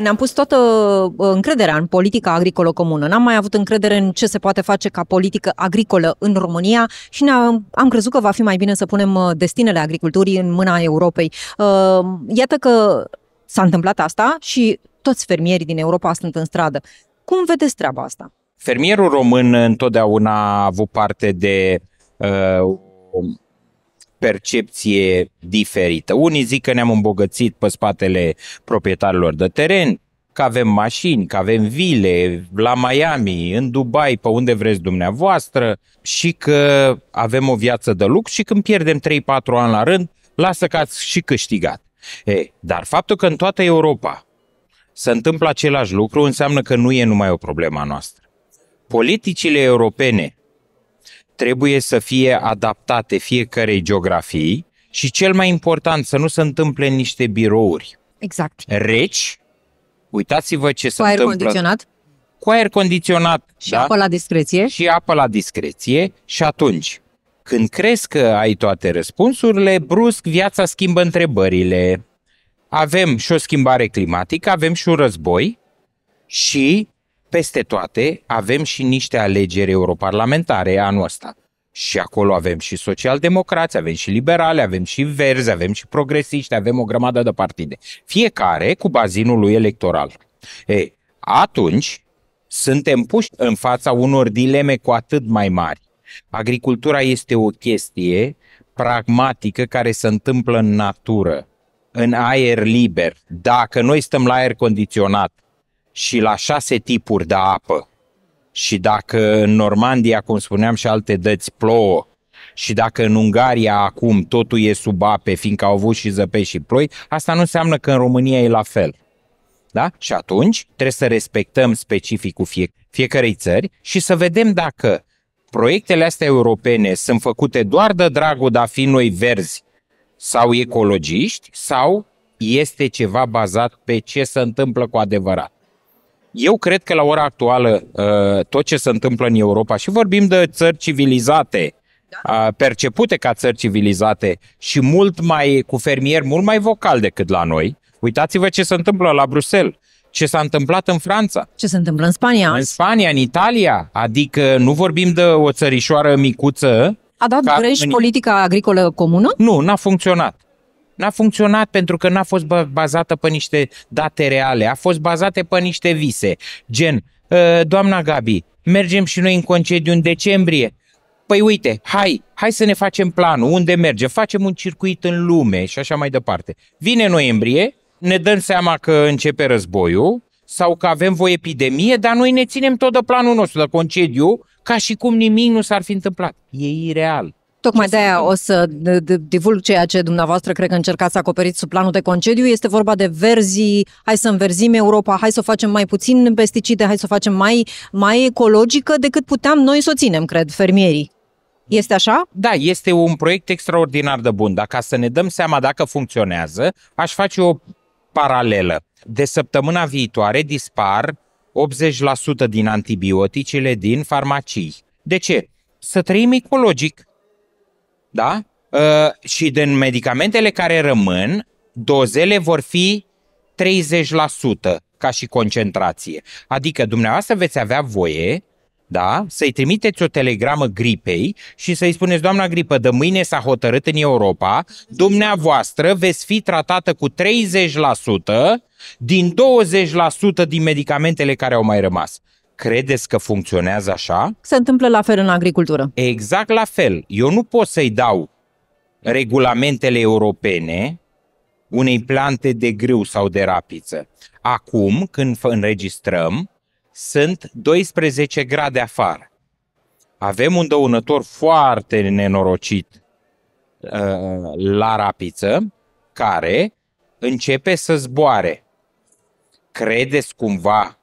Ne-am pus toată uh, încrederea în politica agricolă comună. N-am mai avut încredere în ce se poate face ca politică agricolă în România și ne-am am crezut că va fi mai bine să punem uh, destinele agriculturii în mâna Europei. Uh, iată că s-a întâmplat asta și toți fermierii din Europa sunt în stradă. Cum vedeți treaba asta? Fermierul român întotdeauna a avut parte de uh, percepție diferită. Unii zic că ne-am îmbogățit pe spatele proprietarilor de teren, că avem mașini, că avem vile la Miami, în Dubai, pe unde vreți dumneavoastră și că avem o viață de lux și când pierdem 3-4 ani la rând, lasă că ați și câștigat. E, dar faptul că în toată Europa se întâmplă același lucru înseamnă că nu e numai o problemă a noastră. Politicile europene trebuie să fie adaptate fiecarei geografii și cel mai important să nu se întâmple în niște birouri exact. reci. Uitați-vă ce cu se aer întâmplă. Condiționat. Cu aer condiționat. Și da? apă la discreție. Și apă la discreție și atunci când crezi că ai toate răspunsurile, brusc viața schimbă întrebările. Avem și o schimbare climatică, avem și un război și peste toate avem și niște alegeri europarlamentare anul ăsta. Și acolo avem și socialdemocrați, avem și liberale, avem și verzi, avem și progresiști, avem o grămadă de partide. Fiecare cu bazinul lui electoral. Ei, atunci suntem puși în fața unor dileme cu atât mai mari. Agricultura este o chestie pragmatică care se întâmplă în natură, în aer liber. Dacă noi stăm la aer condiționat și la șase tipuri de apă. Și dacă în Normandia, cum spuneam, și alte dăți plouă, și dacă în Ungaria acum totul e sub ape, fiindcă au avut și zăpești și ploi, asta nu înseamnă că în România e la fel. Da? Și atunci trebuie să respectăm specificul fie, fiecărei țări și să vedem dacă proiectele astea europene sunt făcute doar de dragul de a fi noi verzi sau ecologiști sau este ceva bazat pe ce se întâmplă cu adevărat. Eu cred că la ora actuală uh, tot ce se întâmplă în Europa și vorbim de țări civilizate, da. uh, percepute ca țări civilizate și mult mai cu fermieri mult mai vocal decât la noi. Uitați-vă ce se întâmplă la Bruxelles, ce s-a întâmplat în Franța. Ce se întâmplă în Spania? În Spania, în Italia, adică nu vorbim de o țărișoară micuță. A dat greș în... politica agricolă comună? Nu, n-a funcționat. N-a funcționat pentru că n-a fost bazată pe niște date reale, a fost bazată pe niște vise. Gen, uh, doamna Gabi, mergem și noi în concediu în decembrie, păi uite, hai, hai să ne facem planul, unde merge, facem un circuit în lume și așa mai departe. Vine noiembrie, ne dăm seama că începe războiul sau că avem o epidemie, dar noi ne ținem tot de planul nostru, de concediu, ca și cum nimic nu s-ar fi întâmplat. E ireal. Tocmai de aia o să divulg ceea ce dumneavoastră cred că încercați să acoperiți sub planul de concediu. Este vorba de verzii, hai să înverzim Europa, hai să o facem mai puțin pesticide, hai să o facem mai, mai ecologică decât puteam noi să o ținem, cred, fermierii. Este așa? Da, este un proiect extraordinar de bun. Dacă să ne dăm seama dacă funcționează, aș face o paralelă. De săptămâna viitoare dispar 80% din antibioticele din farmacii. De ce? Să trăim ecologic da? Uh, și din medicamentele care rămân, dozele vor fi 30% ca și concentrație. Adică dumneavoastră veți avea voie da? Să-i trimiteți o telegramă gripei și să-i spuneți, doamna gripă, de mâine s-a hotărât în Europa, dumneavoastră veți fi tratată cu 30% din 20% din medicamentele care au mai rămas credeți că funcționează așa. Se întâmplă la fel în agricultură. Exact la fel. Eu nu pot să-i dau regulamentele europene unei plante de grâu sau de rapiță. Acum, când înregistrăm, sunt 12 grade afară. Avem un dăunător foarte nenorocit uh, la rapiță, care începe să zboare. Credeți cumva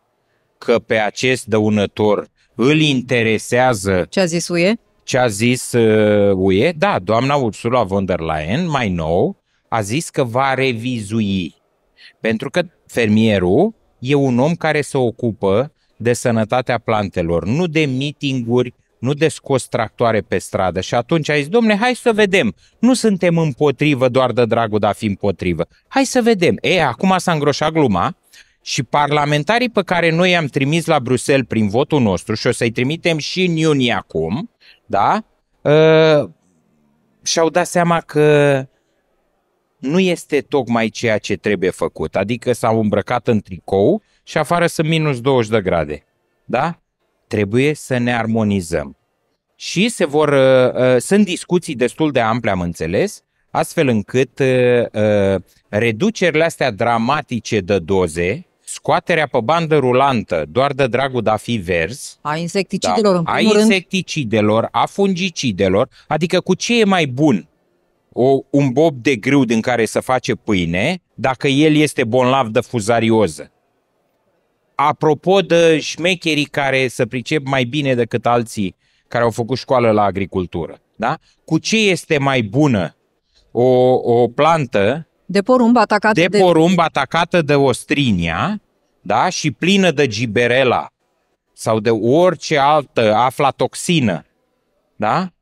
că pe acest dăunător îl interesează... Ce a zis UE? Ce a zis uh, UE? Da, doamna Ursula von der Leyen, mai nou, a zis că va revizui. Pentru că fermierul e un om care se ocupă de sănătatea plantelor, nu de mitinguri, nu de scos tractoare pe stradă. Și atunci a zis, domne, hai să vedem. Nu suntem împotrivă doar de dragul de a fi împotrivă. Hai să vedem. E, acum s-a îngroșat gluma și parlamentarii pe care noi i-am trimis la Bruxelles prin votul nostru și o să-i trimitem și în iunie acum, da? Uh, și-au dat seama că nu este tocmai ceea ce trebuie făcut. Adică s-au îmbrăcat în tricou și afară sunt minus 20 de grade. Da? Trebuie să ne armonizăm. Și se vor, uh, uh, sunt discuții destul de ample, am înțeles, astfel încât uh, uh, reducerile astea dramatice de doze, scoaterea pe bandă rulantă doar de dragul de a fi vers. A insecticidelor, da, în primul A insecticidelor, rând. a fungicidelor, adică cu ce e mai bun o, un bob de grâu din care să face pâine, dacă el este bolnav de fuzarioză. Apropo de șmecherii care să pricep mai bine decât alții care au făcut școală la agricultură, da? cu ce este mai bună o, o plantă de porumb atacată de, porumb de... atacată de ostrinia da? și plină de giberela sau de orice altă aflatoxină da?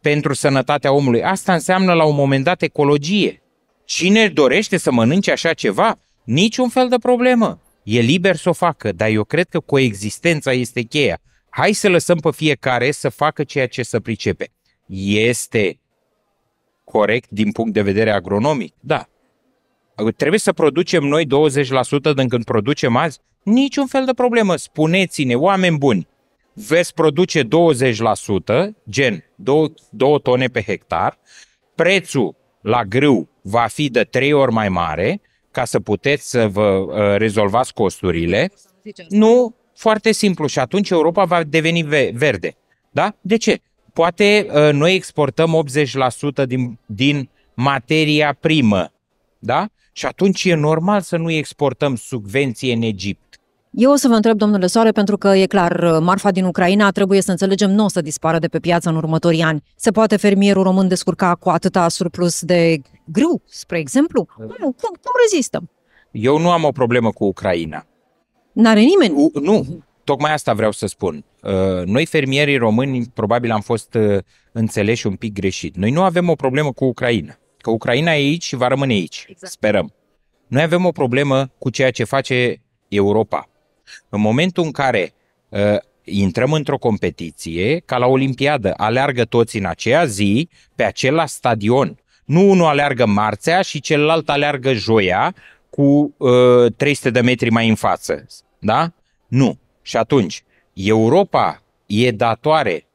pentru sănătatea omului. Asta înseamnă la un moment dat ecologie. Cine dorește să mănânce așa ceva, niciun fel de problemă. E liber să o facă, dar eu cred că coexistența este cheia. Hai să lăsăm pe fiecare să facă ceea ce să pricepe. Este corect din punct de vedere agronomic? Da. Trebuie să producem noi 20% din când producem azi? Niciun fel de problemă. Spuneți-ne, oameni buni, veți produce 20%, gen 2, 2 tone pe hectar, prețul la grâu va fi de 3 ori mai mare ca să puteți să vă uh, rezolvați costurile. Nu, foarte simplu și atunci Europa va deveni verde. Da? De ce? Poate uh, noi exportăm 80% din, din materia primă, da? Și atunci e normal să nu exportăm subvenții în Egipt. Eu o să vă întreb, domnule Soare, pentru că e clar, uh, marfa din Ucraina trebuie să înțelegem nu o să dispară de pe piață în următorii ani. Se poate fermierul român descurca cu atâta surplus de grâu, spre exemplu? Cum, cum, cum rezistăm? Eu nu am o problemă cu Ucraina. N-are nimeni? U- nu, tocmai asta vreau să spun. Uh, noi, fermierii români, probabil am fost uh, înțeleși un pic greșit. Noi nu avem o problemă cu Ucraina. Că Ucraina e aici și va rămâne aici, exact. sperăm. Noi avem o problemă cu ceea ce face Europa. În momentul în care uh, intrăm într-o competiție, ca la Olimpiadă, aleargă toți în aceea zi, pe același stadion. Nu unul aleargă marțea și celălalt aleargă joia cu uh, 300 de metri mai în față. Da? Nu. Și atunci, Europa e datoare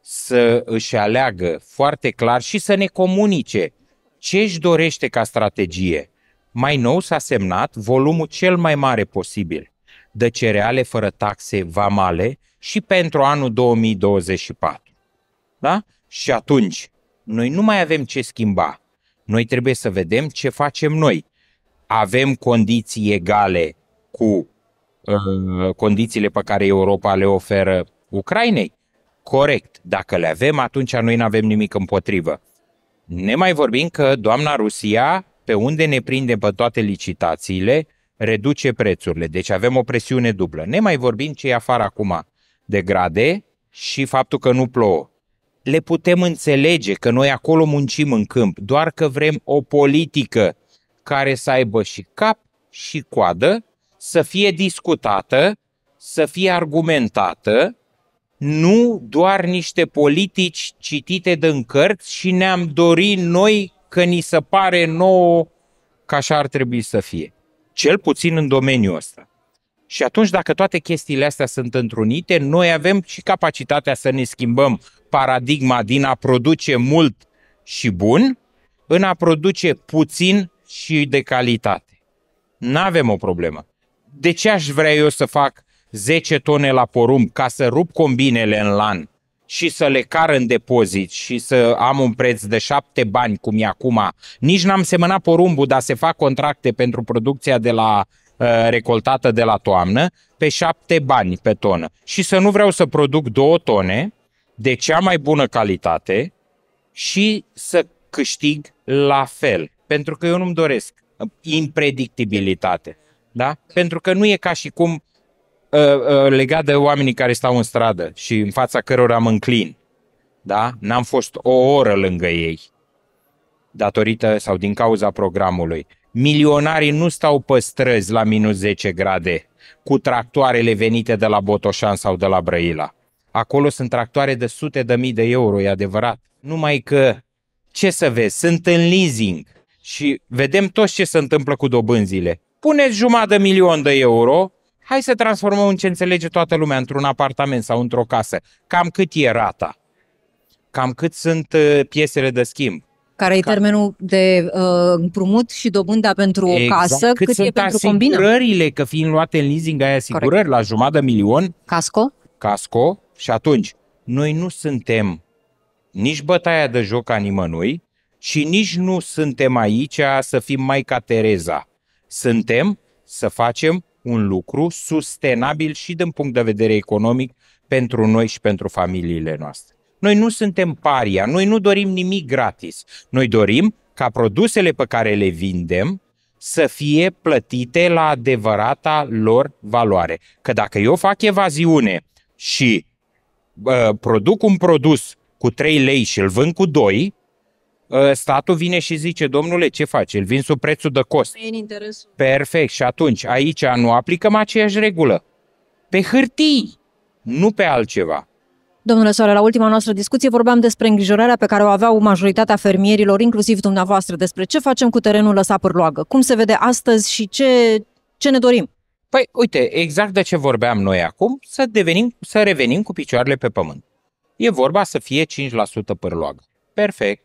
să își aleagă foarte clar și să ne comunice ce își dorește ca strategie? Mai nou s-a semnat volumul cel mai mare posibil de cereale fără taxe vamale și pentru anul 2024. Da? Și atunci, noi nu mai avem ce schimba. Noi trebuie să vedem ce facem noi. Avem condiții egale cu uh, condițiile pe care Europa le oferă Ucrainei? Corect. Dacă le avem, atunci noi nu avem nimic împotrivă. Ne mai vorbim că doamna Rusia, pe unde ne prinde pe toate licitațiile, reduce prețurile. Deci avem o presiune dublă. Ne mai vorbim ce e afară acum de grade și faptul că nu plouă. Le putem înțelege că noi acolo muncim în câmp, doar că vrem o politică care să aibă și cap și coadă, să fie discutată, să fie argumentată nu doar niște politici citite din cărți și ne-am dorit noi că ni se pare nouă că așa ar trebui să fie. Cel puțin în domeniul ăsta. Și atunci, dacă toate chestiile astea sunt întrunite, noi avem și capacitatea să ne schimbăm paradigma din a produce mult și bun în a produce puțin și de calitate. Nu avem o problemă. De ce aș vrea eu să fac 10 tone la porumb ca să rup combinele în lan și să le car în depozit și să am un preț de 7 bani cum e acum. Nici n-am semănat porumbul, dar se fac contracte pentru producția de la uh, recoltată de la toamnă pe 7 bani pe tonă. Și să nu vreau să produc 2 tone de cea mai bună calitate și să câștig la fel, pentru că eu nu-mi doresc impredictibilitate. Da? Pentru că nu e ca și cum Uh, uh, legat de oamenii care stau în stradă și în fața cărora mă înclin. Da? N-am fost o oră lângă ei datorită sau din cauza programului. Milionarii nu stau pe străzi la minus 10 grade cu tractoarele venite de la Botoșan sau de la Brăila. Acolo sunt tractoare de sute de mii de euro, e adevărat. Numai că, ce să vezi, sunt în leasing și vedem toți ce se întâmplă cu dobânzile. Puneți jumătate de milion de euro hai să transformăm în ce înțelege toată lumea, într-un apartament sau într-o casă. Cam cât e rata? Cam cât sunt uh, piesele de schimb? Care e termenul de uh, împrumut și dobânda pentru o exact. casă, cât, cât sunt e pentru asigurările, combină? că fiind luate în leasing ai asigurări Corect. la jumătate milion. Casco? Casco. Și atunci, noi nu suntem nici bătaia de joc a nimănui și nici nu suntem aici să fim mai ca Tereza. Suntem să facem un lucru sustenabil și din punct de vedere economic pentru noi și pentru familiile noastre. Noi nu suntem paria, noi nu dorim nimic gratis. Noi dorim ca produsele pe care le vindem să fie plătite la adevărata lor valoare. Că dacă eu fac evaziune și uh, produc un produs cu 3 lei și îl vând cu 2, Ă, statul vine și zice, domnule, ce faci? Îl vin sub prețul de cost. E în interesul. Perfect. Și atunci, aici nu aplicăm aceeași regulă. Pe hârtii, nu pe altceva. Domnule Soare, la ultima noastră discuție vorbeam despre îngrijorarea pe care o aveau majoritatea fermierilor, inclusiv dumneavoastră, despre ce facem cu terenul lăsat pârloagă. Cum se vede astăzi și ce, ce ne dorim? Păi, uite, exact de ce vorbeam noi acum, să, devenim, să revenim cu picioarele pe pământ. E vorba să fie 5% pârloagă. Perfect.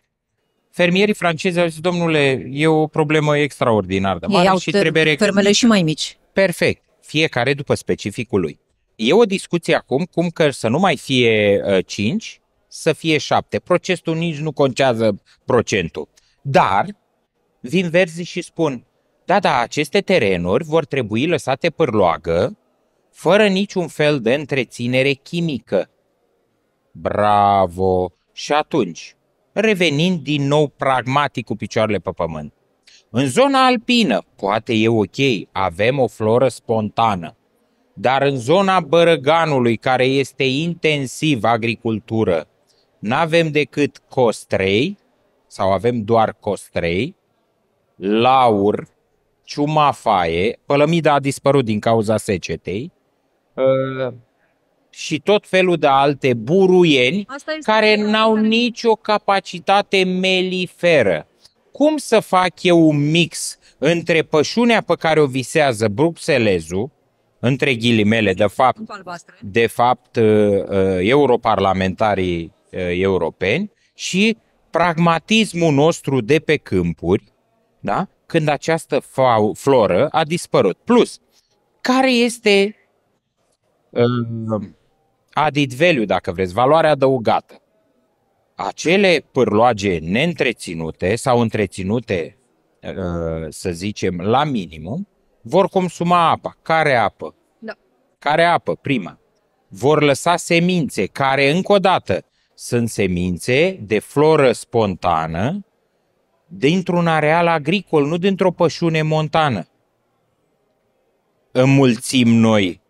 Fermierii francezi au zis, domnule, e o problemă extraordinar de mare Ei și trebuie fermele și mai mici. Perfect, fiecare după specificul lui. E o discuție acum cum că să nu mai fie uh, 5, să fie 7. Procesul nici nu concează procentul. Dar vin verzi și spun, da, da, aceste terenuri vor trebui lăsate pârloagă, fără niciun fel de întreținere chimică. Bravo! Și atunci, revenind din nou pragmatic cu picioarele pe pământ. În zona alpină, poate e ok, avem o floră spontană, dar în zona Bărăganului, care este intensiv agricultură, n-avem decât costrei, sau avem doar costrei, laur, ciumafaie, pălămida a dispărut din cauza secetei, ă, și tot felul de alte buruieni care n-au nicio capacitate meliferă. Cum să fac eu un mix între pășunea pe care o visează Bruxelezu, între ghilimele, de fapt, de fapt uh, uh, europarlamentarii uh, europeni și pragmatismul nostru de pe câmpuri, da? când această floră a dispărut. Plus, care este uh, added value, dacă vreți, valoare adăugată. Acele pârloage neîntreținute sau întreținute, uh, să zicem, la minimum, vor consuma apa. Care apă? Da. Care apă? Prima. Vor lăsa semințe, care, încă o dată, sunt semințe de floră spontană dintr-un areal agricol, nu dintr-o pășune montană. Înmulțim noi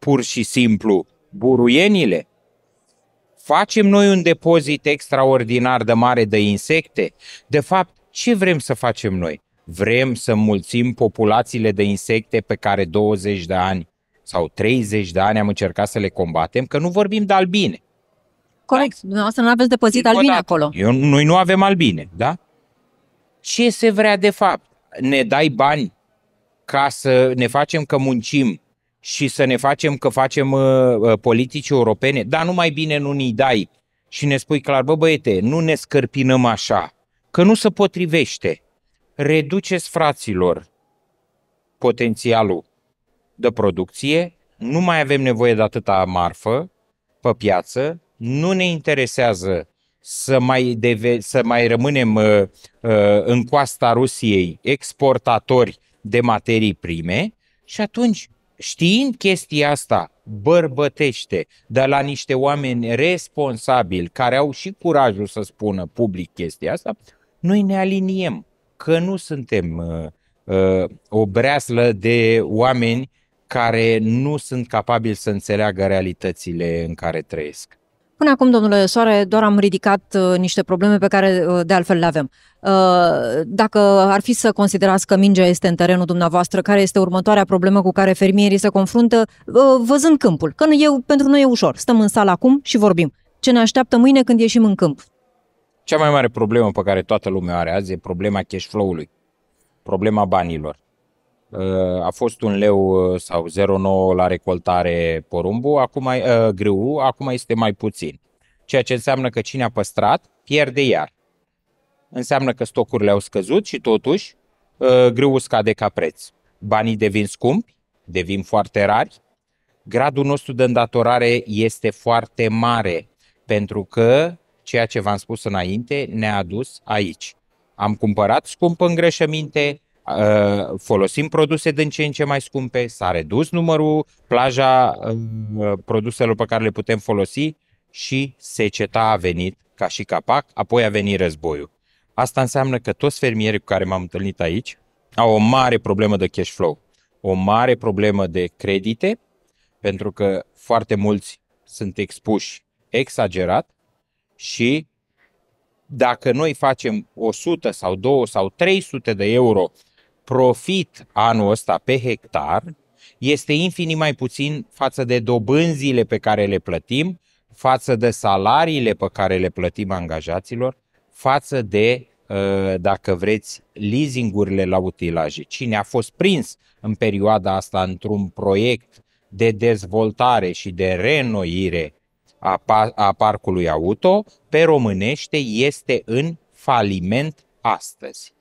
pur și simplu buruienile? Facem noi un depozit extraordinar de mare de insecte? De fapt, ce vrem să facem noi? Vrem să mulțim populațiile de insecte pe care 20 de ani sau 30 de ani am încercat să le combatem, că nu vorbim de albine. Corect, da? dumneavoastră nu aveți depozit albine acolo. Eu, noi nu avem albine, da? Ce se vrea de fapt? Ne dai bani ca să ne facem că muncim și să ne facem că facem uh, uh politici europene, dar mai bine nu ni dai și ne spui clar, bă băiete, nu ne scărpinăm așa, că nu se potrivește. Reduceți fraților potențialul de producție, nu mai avem nevoie de atâta marfă pe piață, nu ne interesează să mai, deve- să mai rămânem uh, uh, în coasta Rusiei exportatori de materii prime și atunci știind chestia asta bărbătește dar la niște oameni responsabili care au și curajul să spună public chestia asta, noi ne aliniem că nu suntem uh, uh, o breaslă de oameni care nu sunt capabili să înțeleagă realitățile în care trăiesc. Până acum, domnule Soare, doar am ridicat uh, niște probleme pe care uh, de altfel le avem. Uh, dacă ar fi să considerați că mingea este în terenul dumneavoastră, care este următoarea problemă cu care fermierii se confruntă văzând câmpul? Că eu, pentru noi e ușor. Stăm în sală acum și vorbim. Ce ne așteaptă mâine când ieșim în câmp? Cea mai mare problemă pe care toată lumea are azi e problema cash flow-ului, problema banilor a fost un leu uh, sau 0,9 la recoltare porumbul, acum, uh, grâu, acum este mai puțin. Ceea ce înseamnă că cine a păstrat pierde iar. Înseamnă că stocurile au scăzut și totuși uh, grâul scade ca preț. Banii devin scumpi, devin foarte rari, gradul nostru de îndatorare este foarte mare pentru că ceea ce v-am spus înainte ne-a adus aici. Am cumpărat scump îngrășăminte, Uh, folosim produse din ce în ce mai scumpe, s-a redus numărul, plaja uh, produselor pe care le putem folosi și seceta a venit ca și capac, apoi a venit războiul. Asta înseamnă că toți fermierii cu care m-am întâlnit aici au o mare problemă de cash flow, o mare problemă de credite, pentru că foarte mulți sunt expuși exagerat și dacă noi facem 100 sau 2 sau 300 de euro profit anul ăsta pe hectar este infinit mai puțin față de dobânzile pe care le plătim, față de salariile pe care le plătim angajaților, față de, ă, dacă vreți, leasingurile la utilaje. Cine a fost prins în perioada asta într-un proiect de dezvoltare și de reînnoire a parcului auto, pe românește este în faliment astăzi.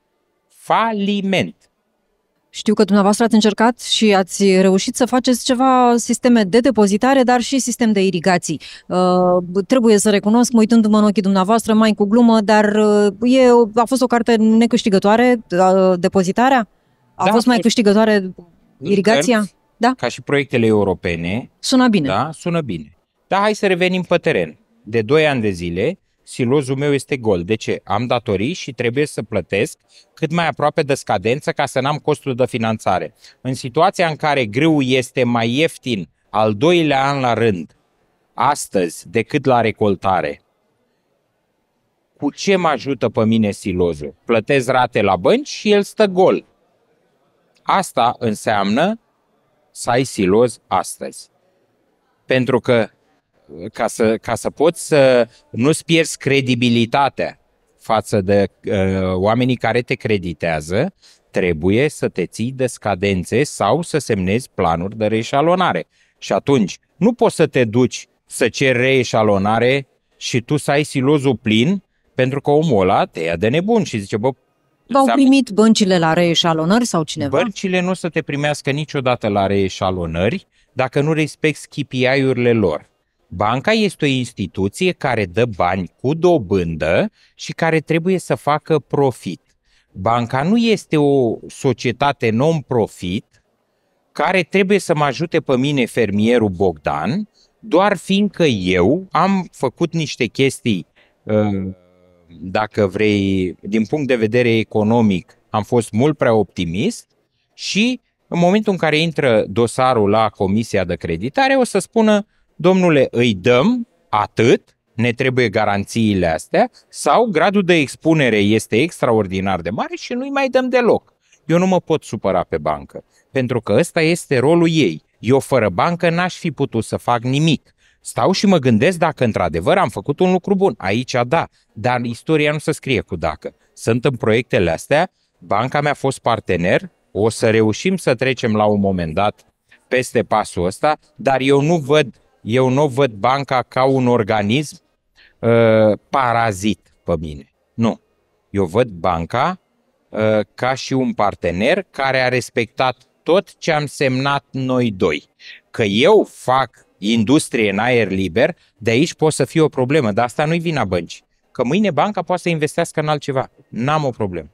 Faliment! Știu că dumneavoastră ați încercat și ați reușit să faceți ceva sisteme de depozitare, dar și sistem de irigații. Uh, trebuie să recunosc, mă uitându-mă în ochii dumneavoastră, mai cu glumă, dar uh, e, a fost o carte necâștigătoare, uh, depozitarea? A da, fost mai câștigătoare irigația? Cărți, da. Ca și proiectele europene. Sună bine. Da, sună bine. Dar hai să revenim pe teren. De 2 ani de zile, silozul meu este gol. De ce? Am datorii și trebuie să plătesc cât mai aproape de scadență ca să n-am costul de finanțare. În situația în care greu este mai ieftin al doilea an la rând, astăzi, decât la recoltare, cu ce mă ajută pe mine silozul? Plătesc rate la bănci și el stă gol. Asta înseamnă să ai siloz astăzi. Pentru că ca să, ca să poți să nu-ți pierzi credibilitatea față de uh, oamenii care te creditează, trebuie să te ții de scadențe sau să semnezi planuri de reșalonare. Și atunci nu poți să te duci să ceri reșalonare și tu să ai silozul plin pentru că omul ăla te ia de nebun și zice, bă, V-au primit băncile la reeșalonări sau cineva? Băncile nu o să te primească niciodată la reeșalonări dacă nu respecti KPI-urile lor. Banca este o instituție care dă bani cu dobândă și care trebuie să facă profit. Banca nu este o societate non-profit care trebuie să mă ajute pe mine, fermierul Bogdan, doar fiindcă eu am făcut niște chestii, uh, dacă vrei, din punct de vedere economic, am fost mult prea optimist și în momentul în care intră dosarul la Comisia de Creditare, o să spună domnule, îi dăm atât, ne trebuie garanțiile astea, sau gradul de expunere este extraordinar de mare și nu-i mai dăm deloc. Eu nu mă pot supăra pe bancă, pentru că ăsta este rolul ei. Eu fără bancă n-aș fi putut să fac nimic. Stau și mă gândesc dacă într-adevăr am făcut un lucru bun. Aici da, dar istoria nu se scrie cu dacă. Sunt în proiectele astea, banca mea a fost partener, o să reușim să trecem la un moment dat peste pasul ăsta, dar eu nu văd eu nu văd banca ca un organism uh, parazit pe mine. Nu. Eu văd banca uh, ca și un partener care a respectat tot ce am semnat noi doi. Că eu fac industrie în aer liber, de aici poate să fie o problemă, dar asta nu-i vina băncii. Că mâine banca poate să investească în altceva. N-am o problemă.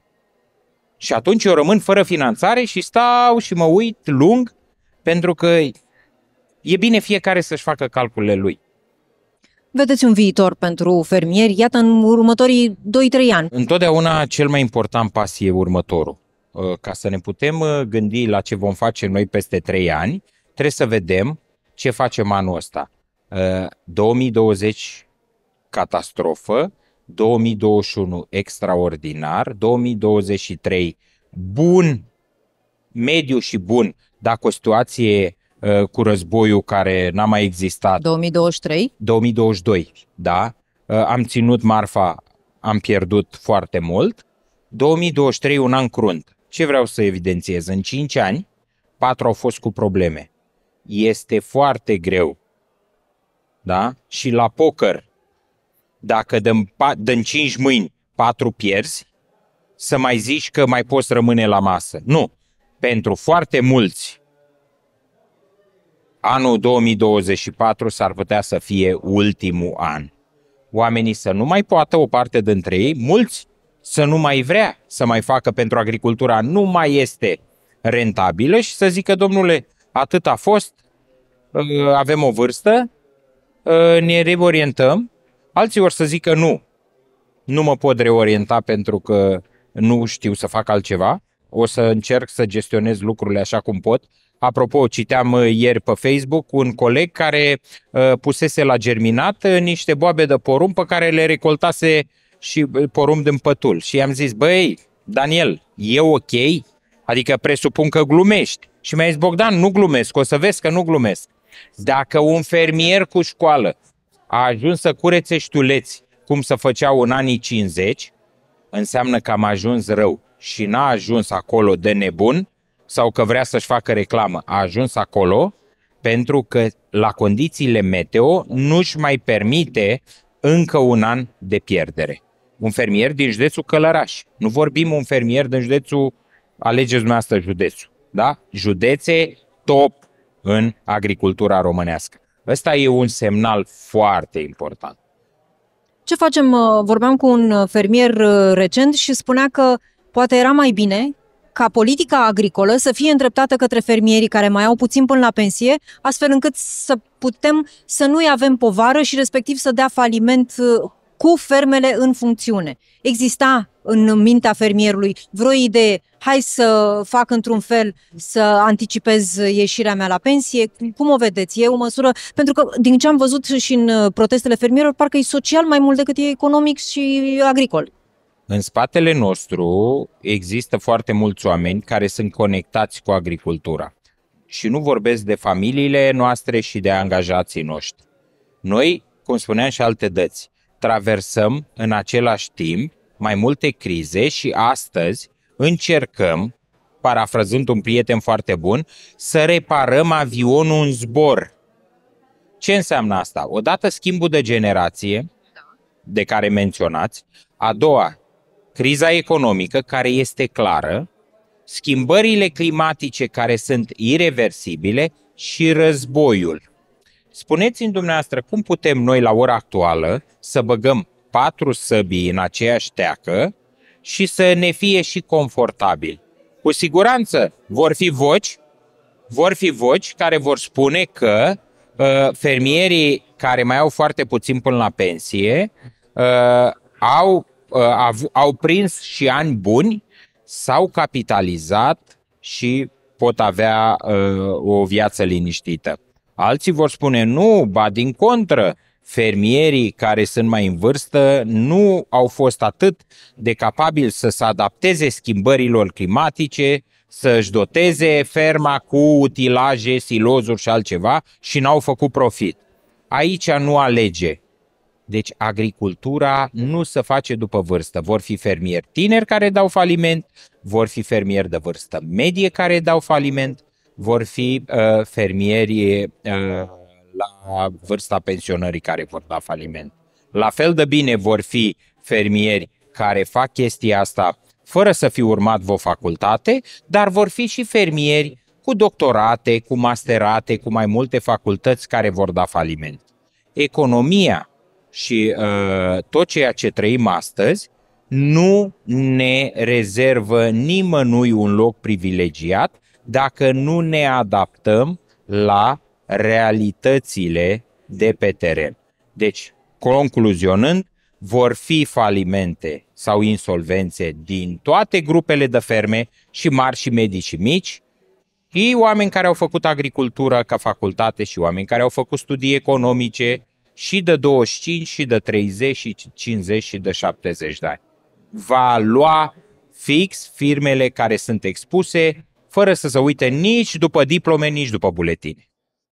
Și atunci eu rămân fără finanțare și stau și mă uit lung pentru că e bine fiecare să-și facă calculele lui. Vedeți un viitor pentru fermieri, iată, în următorii 2-3 ani. Întotdeauna cel mai important pas e următorul. Uh, ca să ne putem uh, gândi la ce vom face noi peste 3 ani, trebuie să vedem ce facem anul ăsta. 2020 uh, catastrofă, 2021 extraordinar, 2023 bun, mediu și bun, dacă o situație Uh, cu războiul care n-a mai existat. 2023? 2022, da. Uh, am ținut marfa, am pierdut foarte mult. 2023, un an crunt. Ce vreau să evidențiez? În 5 ani, 4 au fost cu probleme. Este foarte greu. Da? Și la poker, dacă dăm, dăm 5 mâini, 4 pierzi, să mai zici că mai poți rămâne la masă. Nu. Pentru foarte mulți anul 2024 s-ar putea să fie ultimul an. Oamenii să nu mai poată o parte dintre ei, mulți să nu mai vrea să mai facă pentru agricultura, nu mai este rentabilă și să zică, domnule, atât a fost, ă, avem o vârstă, ă, ne reorientăm, alții vor să zică nu, nu mă pot reorienta pentru că nu știu să fac altceva, o să încerc să gestionez lucrurile așa cum pot Apropo, citeam uh, ieri pe Facebook un coleg care uh, pusese la germinat uh, niște boabe de porumb pe care le recoltase și porumb din pătul. Și i-am zis, băi, Daniel, e ok? Adică presupun că glumești. Și mi-a zis, Bogdan, nu glumesc, o să vezi că nu glumesc. Dacă un fermier cu școală a ajuns să curețe ștuleți cum să făceau în anii 50, înseamnă că am ajuns rău și n-a ajuns acolo de nebun, sau că vrea să-și facă reclamă. A ajuns acolo pentru că la condițiile meteo nu-și mai permite încă un an de pierdere. Un fermier din județul Călăraș. Nu vorbim un fermier din județul, alegeți dumneavoastră județul. Da? Județe top în agricultura românească. Ăsta e un semnal foarte important. Ce facem? Vorbeam cu un fermier uh, recent și spunea că poate era mai bine ca politica agricolă să fie îndreptată către fermierii care mai au puțin până la pensie, astfel încât să putem să nu-i avem povară și respectiv să dea faliment uh, cu fermele în funcțiune. Exista în mintea fermierului vreo idee, hai să fac într-un fel să anticipez ieșirea mea la pensie, cum o vedeți? E o măsură, pentru că din ce am văzut și în uh, protestele fermierilor, parcă e social mai mult decât e economic și agricol. În spatele nostru există foarte mulți oameni care sunt conectați cu agricultura. Și nu vorbesc de familiile noastre și de angajații noștri. Noi, cum spuneam și alte dăți, traversăm în același timp mai multe crize și astăzi încercăm, parafrazând un prieten foarte bun, să reparăm avionul în zbor. Ce înseamnă asta? Odată schimbul de generație, da. de care menționați, a doua, criza economică care este clară, schimbările climatice care sunt irreversibile și războiul. Spuneți-mi dumneavoastră cum putem noi la ora actuală să băgăm patru săbii în aceeași teacă și să ne fie și confortabil. Cu siguranță vor fi voci, vor fi voci care vor spune că uh, fermierii care mai au foarte puțin până la pensie uh, au Uh, au prins și ani buni, s-au capitalizat și pot avea uh, o viață liniștită. Alții vor spune nu, ba din contră, fermierii care sunt mai în vârstă nu au fost atât de capabili să se adapteze schimbărilor climatice, să-și doteze ferma cu utilaje, silozuri și altceva și n-au făcut profit. Aici nu alege deci agricultura nu se face după vârstă. Vor fi fermieri tineri care dau faliment, vor fi fermieri de vârstă medie care dau faliment, vor fi uh, fermieri uh, la vârsta pensionării care vor da faliment. La fel de bine vor fi fermieri care fac chestia asta fără să fi urmat vreo facultate, dar vor fi și fermieri cu doctorate, cu masterate, cu mai multe facultăți care vor da faliment. Economia și uh, tot ceea ce trăim astăzi nu ne rezervă nimănui un loc privilegiat dacă nu ne adaptăm la realitățile de pe teren. Deci, concluzionând, vor fi falimente sau insolvențe din toate grupele de ferme, și mari și medii și mici, și oameni care au făcut agricultură ca facultate și oameni care au făcut studii economice și de 25 și de 30 și 50 și de 70 de ani. Va lua fix firmele care sunt expuse, fără să se uite nici după diplome, nici după buletine.